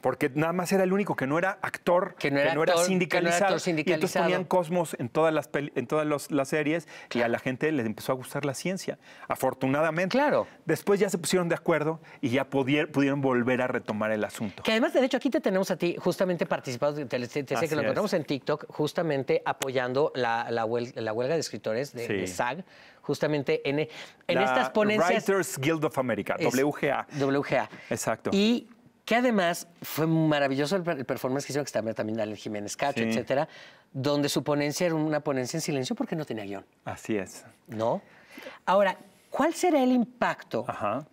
porque nada más era el único que no era actor, que no era, sindicalizado, que no era Y entonces ponían Cosmos en todas las, en todas las series y a la gente les empezó a gustar la ciencia, afortunadamente. Claro. Después ya se pusieron de acuerdo y ya pudieron volver a retomar el asunto. Que además, de hecho, aquí te tenemos a ti justamente participado, te, sé que lo encontramos en TikTok, justamente apoyando la, la, huelga, de escritores de, SAG justamente en, en estas ponencias. Writers Guild of America, WGA. WGA. Exacto. Y que además fue maravilloso el, performance que hicieron, que también Daniel Jiménez Cacho, etcétera, donde su ponencia era una ponencia en silencio porque no tenía guión. Así es. ¿No? Ahora, ¿cuál será el impacto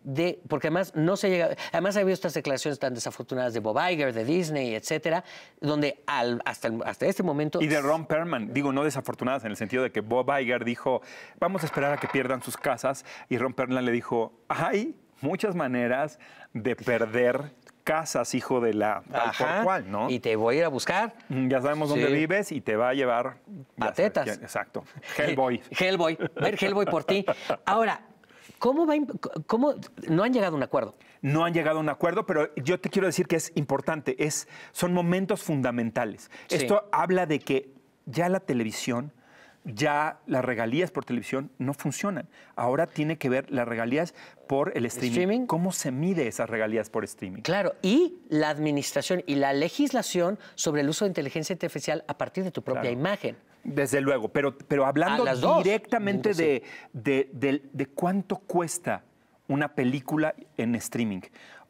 de...? Porque además no se llega... Además ha habido estas declaraciones tan desafortunadas de Bob Iger, de Disney, etcétera, donde hasta, hasta este momento... Y de Ron Perlman, digo, no desafortunadas en el sentido de que Bob Iger dijo, vamos a esperar a que pierdan sus casas, y Ron Perman le dijo, hay muchas maneras de perder casas, hijo de la por cual, ¿no? Y te voy a ir a buscar. Mm, ya sabemos dónde vives y te va a llevar. Patetas. exacto. Hellboy. Hellboy. ver Hellboy por ti. Ahora, ¿Cómo va? no han llegado a un acuerdo? No han llegado a un acuerdo, pero yo te quiero decir que es importante. Es, son momentos fundamentales. Esto habla de que ya la televisión ya las regalías por televisión no funcionan. Ahora tiene que ver las regalías por el streaming. ¿Cómo se mide esas regalías por streaming? Claro, y la administración y la legislación sobre el uso de inteligencia artificial a partir de tu propia imagen. Desde luego, pero, pero hablando directamente de cuánto cuesta una película en streaming.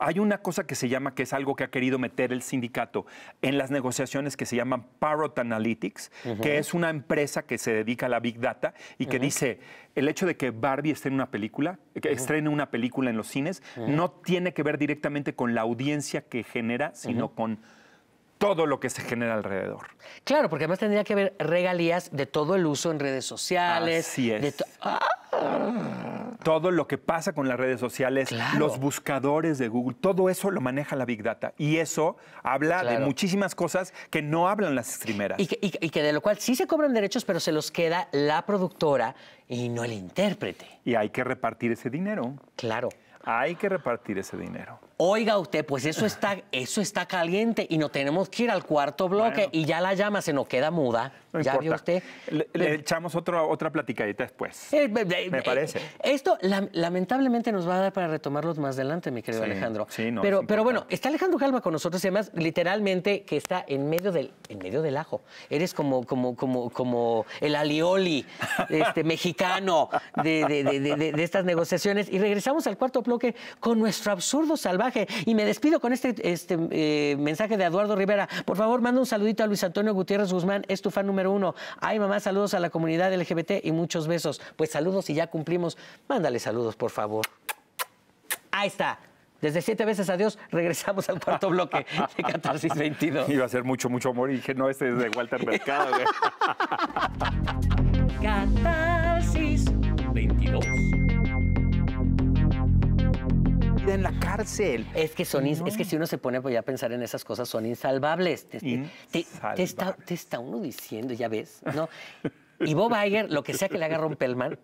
Hay una cosa que se llama, que es algo que ha querido meter el sindicato en las negociaciones que se llaman Parrot Analytics, que es una empresa que se dedica a la Big Data y que dice, el hecho de que Barbie esté en una película, que estrene una película en los cines, no tiene que ver directamente con la audiencia que genera, sino con todo lo que se genera alrededor. Claro, porque además tendría que haber regalías de todo el uso en redes sociales. Así es. ¡Ah! Todo lo que pasa con las redes sociales, los buscadores de Google, todo eso lo maneja la Big Data. Y eso habla de muchísimas cosas que no hablan las streameras. Y y que de lo cual sí se cobran derechos, pero se los queda la productora y no el intérprete. Y hay que repartir ese dinero. Claro. Hay que repartir ese dinero. Oiga usted, pues eso está, eso está caliente y no tenemos que ir al cuarto bloque y ya la llama se nos queda muda. ya vio usted. Le, eh, echamos otra platicadita después. Eh, eh, me parece. esto lamentablemente nos va a dar para retomarlos más adelante, mi querido Alejandro. Sí, no, pero, pero bueno, está Alejandro Calva con nosotros y además literalmente que está en medio del, en medio del ajo. Eres como, como, como, como el alioli este, mexicano de, de, de estas negociaciones. Y regresamos al cuarto bloque con nuestro absurdo salvaje y me despido con este, este eh, mensaje de Eduardo Rivera. Por favor, manda un saludito a Luis Antonio Gutiérrez Guzmán, es tu fan número uno. Ay, mamá, saludos a la comunidad LGBT y muchos besos. Pues saludos y ya cumplimos. Mándale saludos, por favor. Ahí está. Desde siete veces adiós, regresamos al cuarto bloque de Catarsis 22. Iba a ser mucho, mucho amor y dije, no, este es de Walter Mercado. Catarsis 22 en la cárcel. Es que son es que si uno se pone pues, a pensar en esas cosas, son insalvables. Te, está, uno diciendo, ya ves, ¿no? Y Bob Iger, lo que sea que le haga Rompelman,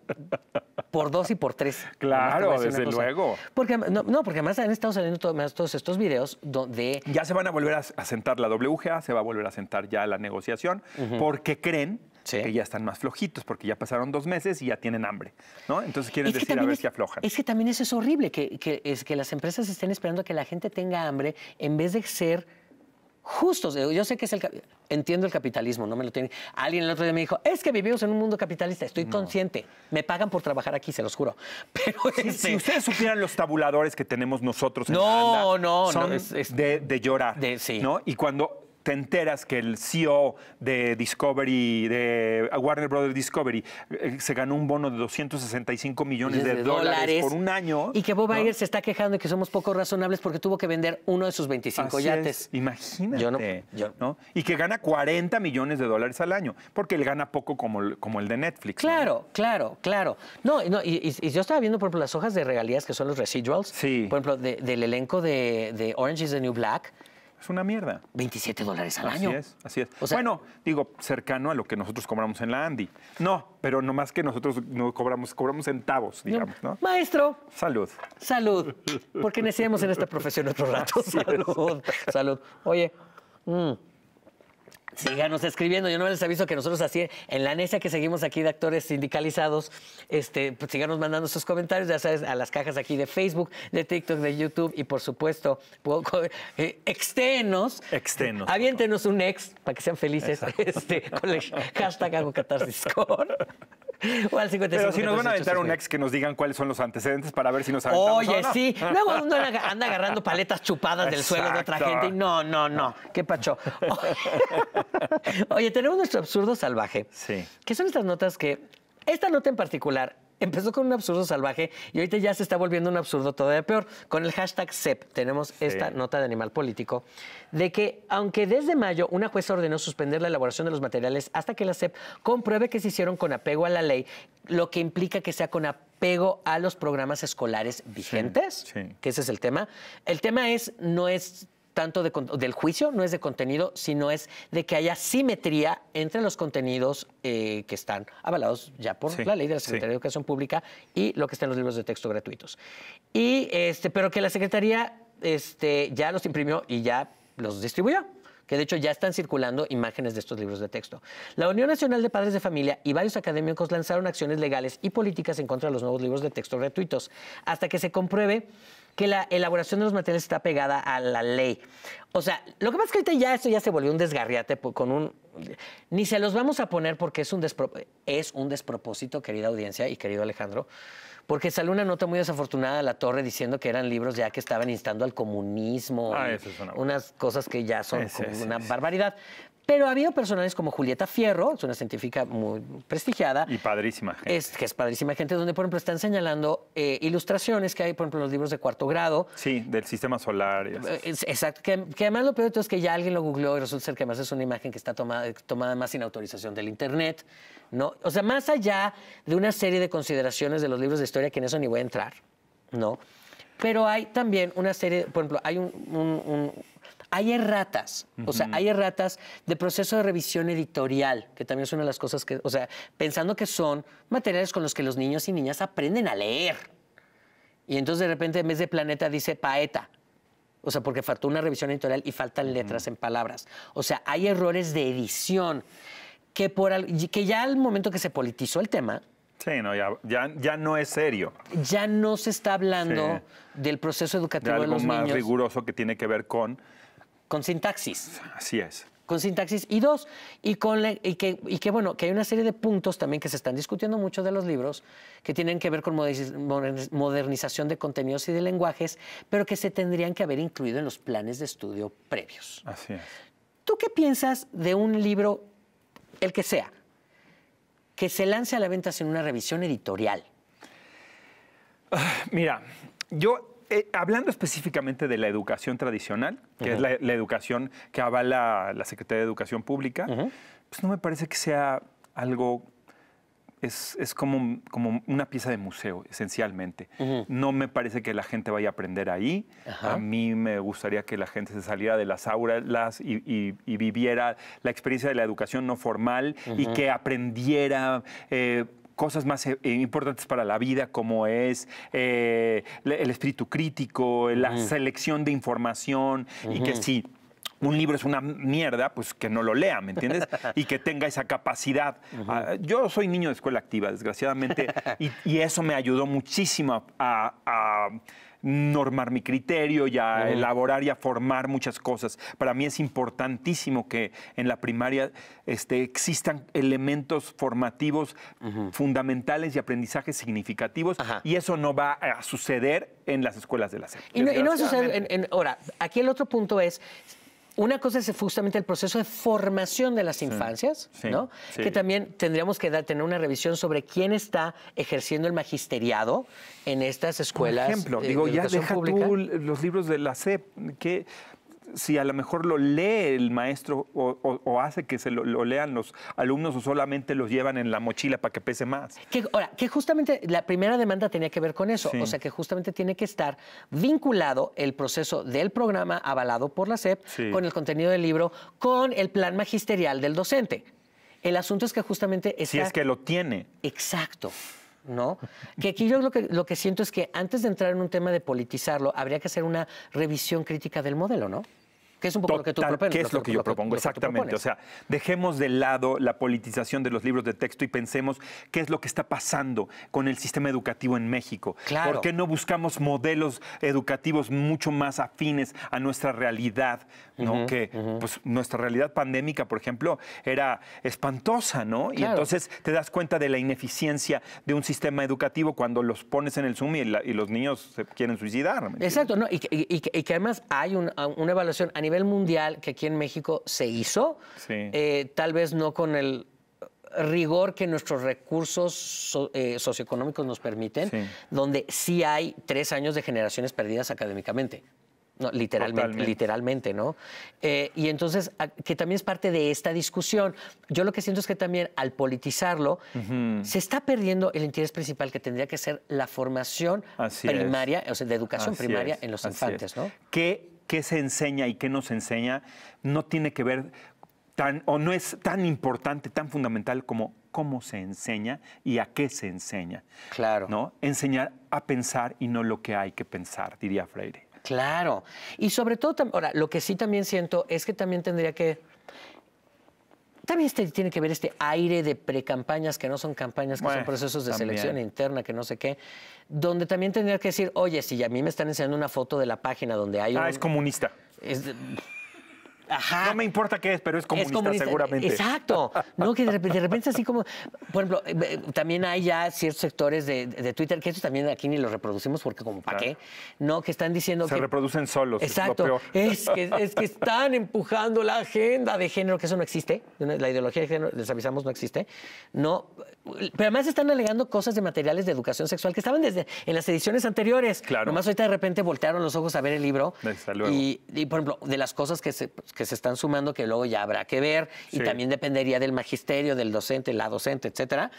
por dos y por tres. Claro, desde luego. Porque, no, porque además han estado saliendo todos, estos videos donde... Ya se van a volver a, sentar la WGA, se va a volver a sentar ya la negociación, porque creen que ya están más flojitos porque ya pasaron dos meses y ya tienen hambre, ¿no? Entonces quieren decir a ver si aflojan. Es que también eso es horrible, que, que, es que las empresas estén esperando que la gente tenga hambre en vez de ser justos. Yo sé que es el... Entiendo el capitalismo, no me lo tiene... Alguien el otro día me dijo, es que vivimos en un mundo capitalista, estoy consciente. Me pagan por trabajar aquí, se los juro. Pero Si este, ustedes supieran los tabuladores que tenemos nosotros en no, no, no, De, de, llorar. sí. ¿no? Y cuando te enteras que el CEO de Discovery, de Warner Brothers Discovery, eh, se ganó un bono de 265 millones de, dólares, por un año. Y que Bob se está quejando de que somos poco razonables porque tuvo que vender uno de sus 25 yates. Imagínate. Yo no, Y que gana 40 millones de dólares al año, porque él gana poco como, como el de Netflix. Claro, claro, claro. No, no y, yo estaba viendo, por ejemplo, las hojas de regalías que son los residuals. Por ejemplo, del elenco de Orange is the New Black. Es una mierda. 27 dólares al año. Así es, así es. bueno, digo, cercano a lo que nosotros cobramos en la Andy. No, pero nomás que nosotros no cobramos, cobramos centavos, digamos, ¿no? Maestro. Salud. Salud. Porque necesitamos en esta profesión otro rato. salud. Salud. Oye. Mm, síganos escribiendo. Yo no les aviso que nosotros así, en la necia que seguimos aquí de actores sindicalizados, este, pues, síganos mandando sus comentarios, ya sabes, a las cajas aquí de Facebook, de TikTok, de YouTube y por supuesto, eh, extenos. Extenos. Aviéntenos un ex para que sean felices este, con el hashtag hago catarsis o al 55. si nos van a aventar un ex que nos digan cuáles son los antecedentes para ver si nos aventamos Oye, no. sí. Luego anda agarrando paletas chupadas del suelo de otra gente no, no, no. Qué pacho. Oye, tenemos nuestro absurdo salvaje. Sí. Que son estas notas que... Esta nota en particular empezó con un absurdo salvaje y ahorita ya se está volviendo un absurdo todavía peor. Con el hashtag CEP tenemos esta nota de animal político de que, aunque desde mayo una jueza ordenó suspender la elaboración de los materiales hasta que la CEP compruebe que se hicieron con apego a la ley, lo que implica que sea con apego a los programas escolares vigentes, que ese es el tema. El tema es, no es tanto del juicio, no es de contenido, sino es de que haya simetría entre los contenidos eh, que están avalados ya por la ley de la Secretaría de Educación Pública y lo que está en los libros de texto gratuitos. Y, este, pero que la Secretaría este, ya los imprimió y ya los distribuyó que de hecho ya están circulando imágenes de estos libros de texto. La Unión Nacional de Padres de Familia y varios académicos lanzaron acciones legales y políticas en contra de los nuevos libros de texto gratuitos, hasta que se compruebe que la elaboración de los materiales está pegada a la ley. O sea, lo que pasa es que ahorita ya esto ya se volvió un desgarriate con un... Ni se los vamos a poner porque es un, es un despropósito, querida audiencia y querido Alejandro, porque salió una nota muy desafortunada de la torre diciendo que eran libros ya que estaban instando al comunismo, ah, eso es unas cosas que ya son una barbaridad. Pero ha habido personajes como Julieta Fierro, es una científica muy prestigiada. Y padrísima gente. Es, que es padrísima gente, donde, por ejemplo, están señalando eh, ilustraciones que hay, por ejemplo, en los libros de cuarto grado. Sí, del sistema solar. Eh, exacto. Que, además lo peor de todo es que ya alguien lo googleó y resulta ser que además es una imagen que está eh, tomada, más sin autorización del Internet. ¿no? O sea, más allá de una serie de consideraciones de los libros de historia, que en eso ni voy a entrar, ¿no? Pero hay también una serie, por ejemplo, hay un hay erratas, o sea, hay erratas de proceso de revisión editorial, que también es una de las cosas que, o sea, pensando que son materiales con los que los niños y niñas aprenden a leer. Y entonces de repente en vez de planeta dice paeta. O sea, porque faltó una revisión editorial y faltan letras en palabras. O sea, hay errores de edición que, por, que ya al momento que se politizó el tema, Sí, no, ya, ya, no es serio. Ya no se está hablando del proceso educativo de, de los más riguroso que tiene que ver con con sintaxis. Así es. Con sintaxis. Y dos, y, que, bueno, que hay una serie de puntos también que se están discutiendo mucho de los libros que tienen que ver con modernización de contenidos y de lenguajes, pero que se tendrían que haber incluido en los planes de estudio previos. Así es. ¿Tú qué piensas de un libro, el que sea, que se lance a la venta sin una revisión editorial? Ah, mira, yo eh, hablando específicamente de la educación tradicional, que es la, educación que avala la Secretaría de Educación Pública, pues no me parece que sea algo... Es, como, como, una pieza de museo, esencialmente. No me parece que la gente vaya a aprender ahí. A mí me gustaría que la gente se saliera de las aulas y, viviera la experiencia de la educación no formal y que aprendiera... Eh, cosas más eh, importantes para la vida, como es eh, el espíritu crítico, la selección de información, y que si un libro es una mierda, pues que no lo lea, ¿me entiendes? Y que tenga esa capacidad. Ah, yo soy niño de escuela activa, desgraciadamente, y, eso me ayudó muchísimo a, normar mi criterio y a elaborar y a formar muchas cosas. Para mí es importantísimo que en la primaria este, existan elementos formativos fundamentales y aprendizajes significativos y eso no va a suceder en las escuelas de la SEP. Y no, va a suceder en, ahora, aquí el otro punto es, una cosa es justamente el proceso de formación de las infancias, ¿no? Que también tendríamos que dar, tener una revisión sobre quién está ejerciendo el magisteriado en estas escuelas. Por ejemplo, digo, ya deja tú los libros de la SEP, que si a lo mejor lo lee el maestro o, hace que se lo, lean los alumnos o solamente los llevan en la mochila para que pese más. ahora, que justamente la primera demanda tenía que ver con eso, o sea que justamente tiene que estar vinculado el proceso del programa avalado por la SEP con el contenido del libro, con el plan magisterial del docente. El asunto es que justamente Si es que lo tiene. Exacto. ¿no? Que aquí yo lo que, lo que siento es que antes de entrar en un tema de politizarlo, habría que hacer una revisión crítica del modelo, ¿no? Que es un poco lo que tú propones. ¿Qué es lo, que, yo propongo? Exactamente. O sea, dejemos de lado la politización de los libros de texto y pensemos qué es lo que está pasando con el sistema educativo en México. Claro. ¿Por qué no buscamos modelos educativos mucho más afines a nuestra realidad? ¿no? que pues, nuestra realidad pandémica, por ejemplo, era espantosa, ¿no? Y entonces te das cuenta de la ineficiencia de un sistema educativo cuando los pones en el Zoom y, los niños se quieren suicidar. Exacto, ¿no? Y, que además hay una evaluación a nivel mundial que aquí en México se hizo, eh, tal vez no con el rigor que nuestros recursos eh, socioeconómicos nos permiten, donde sí hay tres años de generaciones perdidas académicamente. literalmente, literalmente, ¿no? Eh, y entonces, que también es parte de esta discusión. Yo lo que siento es que también al politizarlo, se está perdiendo el interés principal que tendría que ser la formación primaria, o sea, de educación primaria en los infantes, qué se enseña y qué no se enseña no tiene que ver tan, o no es tan importante, tan fundamental como cómo se enseña y a qué se enseña. Claro. ¿No? Enseñar a pensar y no lo que hay que pensar, diría Freire. Claro. Y sobre todo, ahora, lo que sí también siento es que también tendría que también este tiene que ver este aire de precampañas que no son campañas, que son procesos de selección interna, que no sé qué, donde también tendría que decir, oye, si a mí me están enseñando una foto de la página donde hay ah, un... es comunista. Es no me importa qué es, pero es como seguramente. Exacto. No, que de repente, de así como, por ejemplo, eh, eh, también hay ya ciertos sectores de, Twitter, que esto también aquí ni lo reproducimos porque como, ¿para qué? No, que están diciendo Se que... Se reproducen solos. Exacto. Es, lo es, que, es que están empujando la agenda de género, que eso no existe. La ideología de género, les avisamos, no existe. No, pero además están alegando cosas de materiales de educación sexual que estaban desde en las ediciones anteriores. Claro. Nomás ahorita de repente voltearon los ojos a ver el libro. Y, y por ejemplo, de las cosas que se que se están sumando que luego ya habrá que ver y también dependería del magisterio, del docente, la docente, etcétera,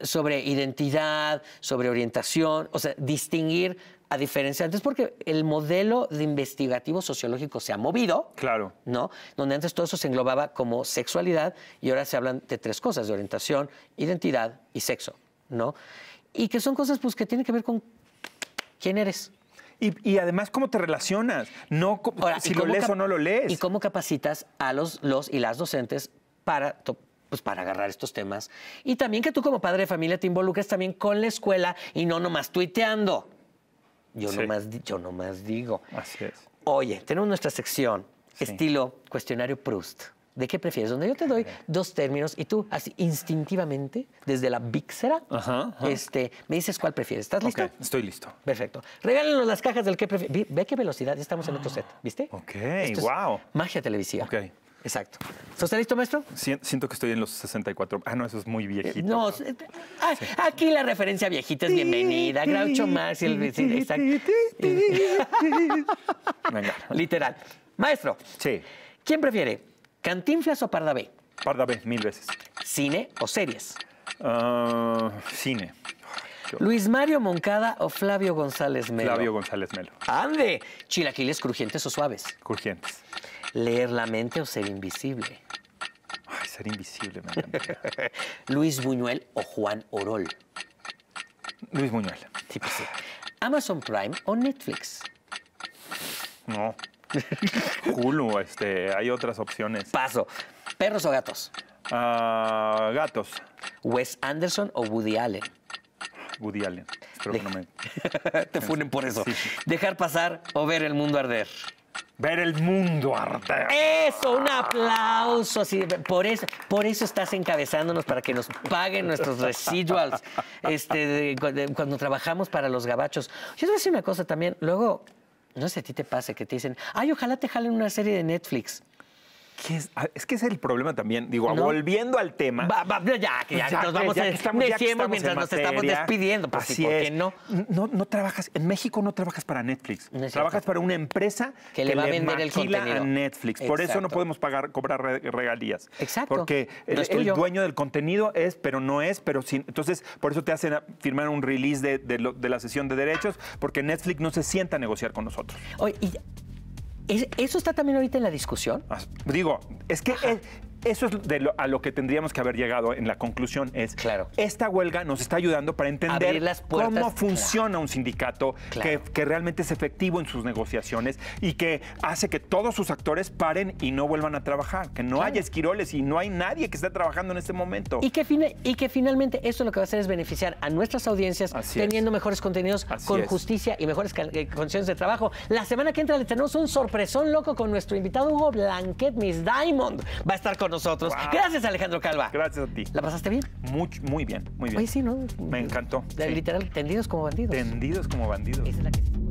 sobre identidad, sobre orientación, o sea, distinguir a diferencia antes porque el modelo de investigativo sociológico se ha movido. Claro. ¿No? Donde antes todo eso se englobaba como sexualidad y ahora se hablan de tres cosas, de orientación, identidad y sexo, ¿no? Y que son cosas pues que tienen que ver con quién eres. Y, además, ¿cómo te relacionas? si lo lees o no lo lees. ¿Y cómo capacitas a los, los y las docentes pues, para agarrar estos temas. Y también que tú como padre de familia te involucres también con la escuela y no nomás tuiteando. Yo, nomás, digo. Así es. Oye, tenemos nuestra sección, estilo cuestionario Proust. ¿De qué prefieres? Donde yo te doy dos términos y tú, así instintivamente, desde la víxera, Este, me dices cuál prefieres. ¿Estás listo? estoy listo. Perfecto. Regálenos las cajas del que prefieres. Ve, qué velocidad, ya estamos en otro set, ¿viste? Ok, wow. magia televisiva. Ok. Exacto. ¿Estás listo, maestro? siento que estoy en los 64. Ah, no, eso es muy viejito. Eh, no, eh, ah, aquí la referencia viejita es bienvenida. Graucho Marx y el... Venga. Literal. Maestro. Sí. ¿Quién prefiere? ¿Cantinflas o Pardabé? Pardavé, mil veces. ¿Cine o series? Ah, cine. Luis Mario Moncada o Flavio González Melo. Flavio González Melo. ¡Ande! ¿Chilaquiles crujientes o suaves? Crujientes. ¿Leer la mente o ser invisible? ser invisible, me ¿Luis Buñuel o Juan Orol? Luis Buñuel. Sí, pues sí. ¿Amazon Prime o Netflix? No, Julo, este, hay otras opciones. Paso. ¿Perros o gatos? Ah, gatos. ¿Wes Anderson o Woody Allen? Woody Allen. Te funen por eso. ¿Dejar pasar o ver el mundo arder? Ver el mundo arder. Eso, un aplauso. por, eso, por eso estás encabezándonos para que nos paguen nuestros residuals este, cuando trabajamos para los gabachos. Yo te voy a decir una cosa también. Luego, no sé a ti te pasa que te dicen, ay, ojalá te jalen una serie de Netflix. Ah, es? que es el problema también. Digo, volviendo al tema. ya, que ya, nos vamos a estamos, mientras nos estamos despidiendo. Pues, así es. no? no? no? trabajas, en México no trabajas para Netflix. trabajas para una empresa que, le va a vender el contenido. a Netflix. Por eso no podemos pagar, cobrar regalías. Exacto. Porque el, dueño del contenido es, pero no es, pero Entonces, por eso te hacen firmar un release de, de la sesión de derechos, porque Netflix no se sienta a negociar con nosotros. Oye, y ¿Eso está también ahorita en la discusión? Ah, digo, es que eso es a lo que tendríamos que haber llegado en la conclusión, es claro. esta huelga nos está ayudando para entender cómo funciona un sindicato que, realmente es efectivo en sus negociaciones y que hace que todos sus actores paren y no vuelvan a trabajar, que no haya esquiroles y no hay nadie que esté trabajando en este momento. Y que, y que finalmente esto lo que va a hacer es beneficiar a nuestras audiencias teniendo mejores contenidos con justicia y mejores eh, condiciones de trabajo. La semana que entra le tenemos un sorpresón loco con nuestro invitado Hugo Blanquet, Miss Diamond. Va a estar con nosotros. Gracias, Alejandro Calva. Gracias a ti. ¿La pasaste bien? Muy, muy bien, muy bien. sí, ¿no? Me encantó. Literal, tendidos como bandidos. Tendidos como bandidos.